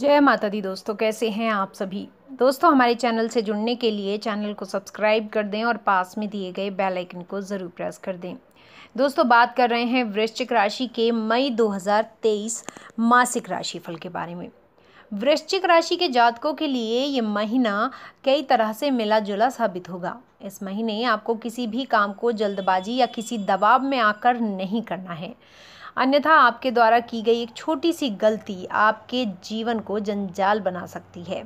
जय माता दी दोस्तों कैसे हैं आप सभी दोस्तों हमारे चैनल से जुड़ने के लिए चैनल को सब्सक्राइब कर दें और पास में दिए गए बेल आइकन को ज़रूर प्रेस कर दें दोस्तों बात कर रहे हैं वृश्चिक राशि के मई 2023 मासिक राशिफल के बारे में वृश्चिक राशि के जातकों के लिए ये महीना कई तरह से मिला जुला साबित होगा इस महीने आपको किसी भी काम को जल्दबाजी या किसी दबाव में आकर नहीं करना है अन्यथा आपके द्वारा की गई एक छोटी सी गलती आपके जीवन को जंजाल बना सकती है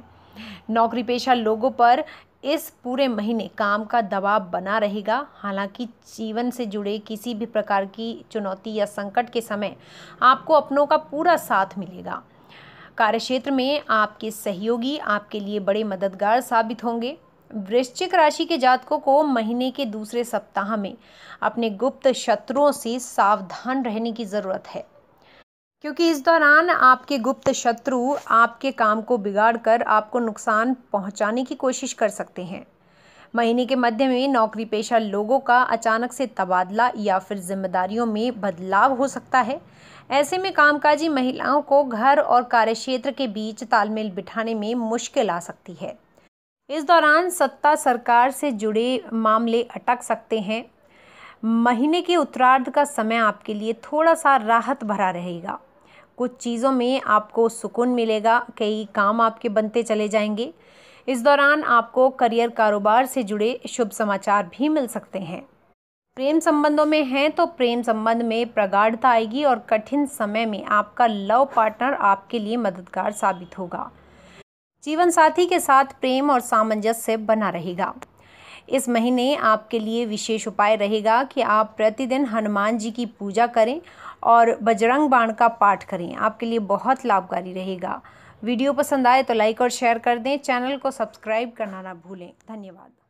नौकरी पेशा लोगों पर इस पूरे महीने काम का दबाव बना रहेगा हालांकि जीवन से जुड़े किसी भी प्रकार की चुनौती या संकट के समय आपको अपनों का पूरा साथ मिलेगा कार्यक्षेत्र में आपके सहयोगी आपके लिए बड़े मददगार साबित होंगे वृश्चिक राशि के जातकों को महीने के दूसरे सप्ताह में अपने गुप्त शत्रुओं से सावधान रहने की ज़रूरत है क्योंकि इस दौरान आपके गुप्त शत्रु आपके काम को बिगाड़कर आपको नुकसान पहुंचाने की कोशिश कर सकते हैं महीने के मध्य में नौकरी पेशा लोगों का अचानक से तबादला या फिर जिम्मेदारियों में बदलाव हो सकता है ऐसे में कामकाजी महिलाओं को घर और कार्यक्षेत्र के बीच तालमेल बिठाने में मुश्किल आ सकती है इस दौरान सत्ता सरकार से जुड़े मामले अटक सकते हैं महीने के उत्तरार्ध का समय आपके लिए थोड़ा सा राहत भरा रहेगा कुछ चीज़ों में आपको सुकून मिलेगा कई काम आपके बनते चले जाएंगे इस दौरान आपको करियर कारोबार से जुड़े शुभ समाचार भी मिल सकते हैं प्रेम संबंधों में हैं तो प्रेम संबंध में प्रगाढ़ता आएगी और कठिन समय में आपका लव पार्टनर आपके लिए मददगार साबित होगा जीवन साथी के साथ प्रेम और सामंजस्य बना रहेगा इस महीने आपके लिए विशेष उपाय रहेगा कि आप प्रतिदिन हनुमान जी की पूजा करें और बजरंग बाण का पाठ करें आपके लिए बहुत लाभकारी रहेगा वीडियो पसंद आए तो लाइक और शेयर कर दें चैनल को सब्सक्राइब करना ना भूलें धन्यवाद